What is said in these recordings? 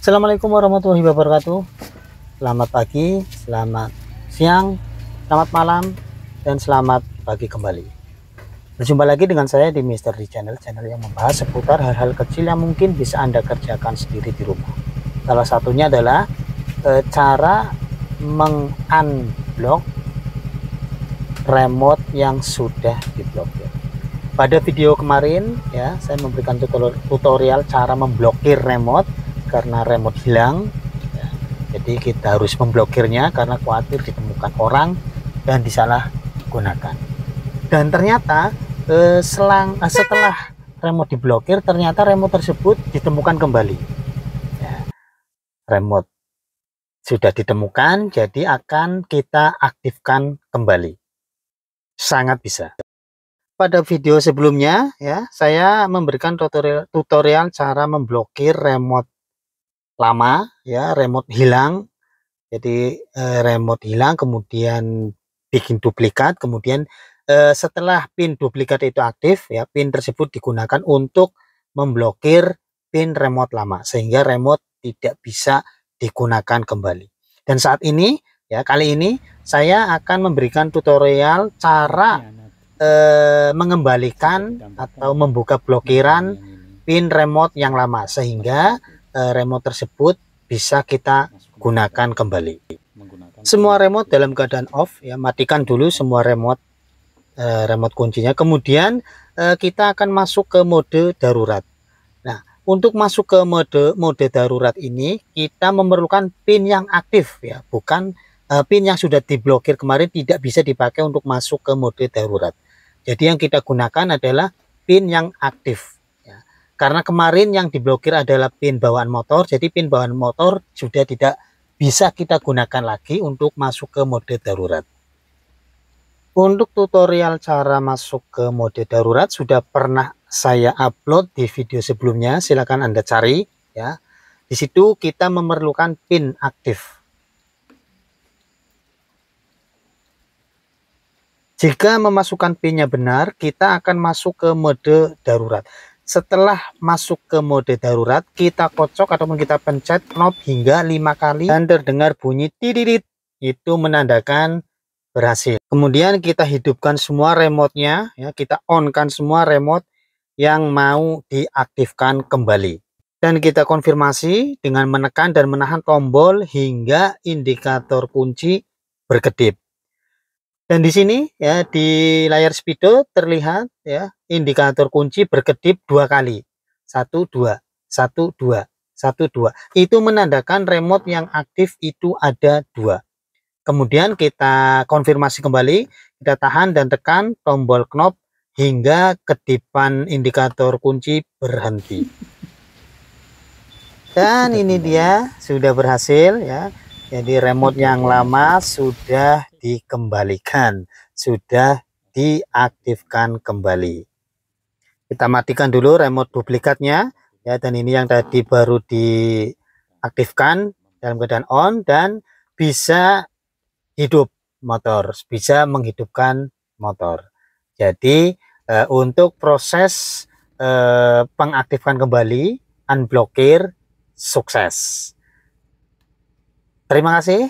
Assalamualaikum warahmatullahi wabarakatuh Selamat pagi, selamat siang, selamat malam, dan selamat pagi kembali Berjumpa lagi dengan saya di Mister di Channel Channel yang membahas seputar hal-hal kecil yang mungkin bisa Anda kerjakan sendiri di rumah Salah satunya adalah e, cara mengunblock remote yang sudah diblokir pada video kemarin ya saya memberikan tutorial cara memblokir remote karena remote hilang jadi kita harus memblokirnya karena khawatir ditemukan orang dan disalahgunakan dan ternyata eh, selang eh, setelah remote diblokir ternyata remote tersebut ditemukan kembali ya, remote sudah ditemukan jadi akan kita aktifkan kembali sangat bisa pada video sebelumnya ya saya memberikan tutorial, tutorial cara memblokir remote lama ya remote hilang jadi eh, remote hilang kemudian bikin duplikat kemudian eh, setelah pin duplikat itu aktif ya pin tersebut digunakan untuk memblokir pin remote lama sehingga remote tidak bisa digunakan kembali dan saat ini ya kali ini saya akan memberikan tutorial cara eh, mengembalikan atau membuka blokiran nah, pin remote yang lama sehingga Eh, remote tersebut bisa kita gunakan kembali. semua remote dalam keadaan off ya matikan dulu semua remote eh, remote kuncinya. Kemudian eh, kita akan masuk ke mode darurat. Nah, untuk masuk ke mode mode darurat ini kita memerlukan pin yang aktif ya, bukan pin yang sudah diblokir kemarin tidak bisa dipakai untuk masuk ke mode darurat. Jadi yang kita gunakan adalah pin yang aktif karena kemarin yang diblokir adalah pin bawaan motor jadi pin bawaan motor sudah tidak bisa kita gunakan lagi untuk masuk ke mode darurat untuk tutorial cara masuk ke mode darurat sudah pernah saya upload di video sebelumnya silahkan anda cari ya di situ kita memerlukan pin aktif Jika memasukkan pinnya benar, kita akan masuk ke mode darurat. Setelah masuk ke mode darurat, kita kocok ataupun kita pencet knob hingga 5 kali dan terdengar bunyi tidirit. Itu menandakan berhasil. Kemudian kita hidupkan semua remotenya ya, kita onkan semua remote yang mau diaktifkan kembali. Dan kita konfirmasi dengan menekan dan menahan tombol hingga indikator kunci berkedip. Dan di sini ya di layar speedo terlihat ya indikator kunci berkedip dua kali. satu dua satu dua satu dua Itu menandakan remote yang aktif itu ada dua Kemudian kita konfirmasi kembali, kita tahan dan tekan tombol knob hingga kedipan indikator kunci berhenti. Dan ini dia sudah berhasil ya. Jadi remote yang lama sudah dikembalikan, sudah diaktifkan kembali. Kita matikan dulu remote duplikatnya ya dan ini yang tadi baru diaktifkan dalam keadaan on dan bisa hidup motor, bisa menghidupkan motor. Jadi e, untuk proses e, eh, pengaktifkan kembali unblockir sukses. Terima kasih.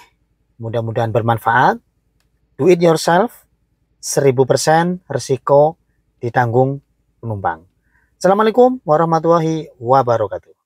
Mudah-mudahan bermanfaat. Do it yourself. 1000% resiko ditanggung penumpang. Assalamualaikum warahmatullahi wabarakatuh.